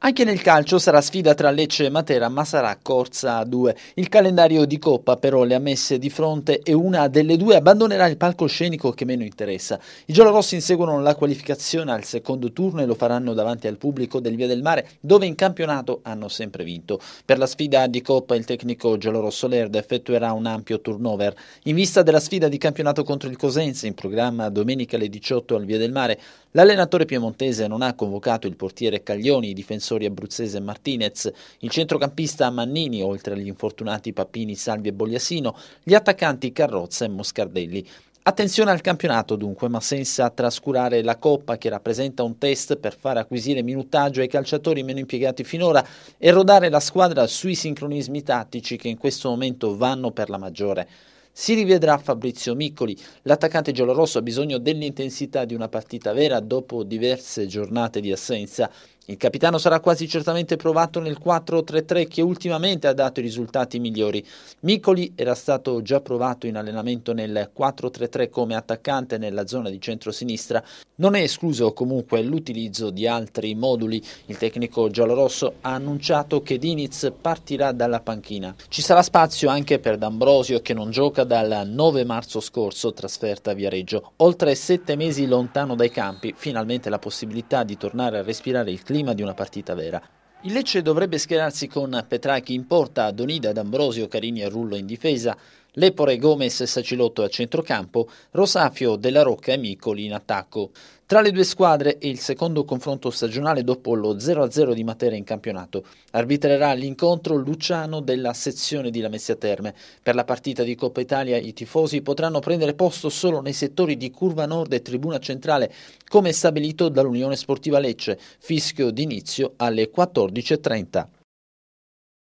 Anche nel calcio sarà sfida tra Lecce e Matera, ma sarà corsa a due. Il calendario di Coppa però le ha messe di fronte e una delle due abbandonerà il palcoscenico che meno interessa. I giallorossi inseguono la qualificazione al secondo turno e lo faranno davanti al pubblico del Via del Mare, dove in campionato hanno sempre vinto. Per la sfida di Coppa il tecnico giallorosso Lerda effettuerà un ampio turnover. In vista della sfida di campionato contro il Cosenza in programma domenica alle 18 al Via del Mare, l'allenatore piemontese non ha convocato il portiere Caglioni, difensore difensori abruzzese Martinez, il centrocampista Mannini, oltre agli infortunati Papini, Salvi e Bogliasino, gli attaccanti Carrozza e Moscardelli. Attenzione al campionato dunque, ma senza trascurare la Coppa che rappresenta un test per far acquisire minutaggio ai calciatori meno impiegati finora e rodare la squadra sui sincronismi tattici che in questo momento vanno per la maggiore. Si rivedrà Fabrizio Miccoli, l'attaccante giallorosso ha bisogno dell'intensità di una partita vera dopo diverse giornate di assenza il capitano sarà quasi certamente provato nel 4-3-3 che ultimamente ha dato i risultati migliori. Micoli era stato già provato in allenamento nel 4-3-3 come attaccante nella zona di centro-sinistra. Non è escluso comunque l'utilizzo di altri moduli. Il tecnico giallorosso ha annunciato che Diniz partirà dalla panchina. Ci sarà spazio anche per D'Ambrosio che non gioca dal 9 marzo scorso trasferta a Viareggio. Oltre sette mesi lontano dai campi, finalmente la possibilità di tornare a respirare il clima prima di una partita vera. Il Lecce dovrebbe schierarsi con Petrachi in porta, Donida, D'Ambrosio, Carini e Rullo in difesa, Lepore Gomez e Sacilotto a centrocampo, Rosafio, Della Rocca e Micoli in attacco. Tra le due squadre è il secondo confronto stagionale dopo lo 0-0 di Matera in campionato. Arbitrerà l'incontro Luciano della sezione di Lamezia Terme. Per la partita di Coppa Italia i tifosi potranno prendere posto solo nei settori di Curva Nord e Tribuna Centrale, come stabilito dall'Unione Sportiva Lecce, fischio d'inizio alle 14.30.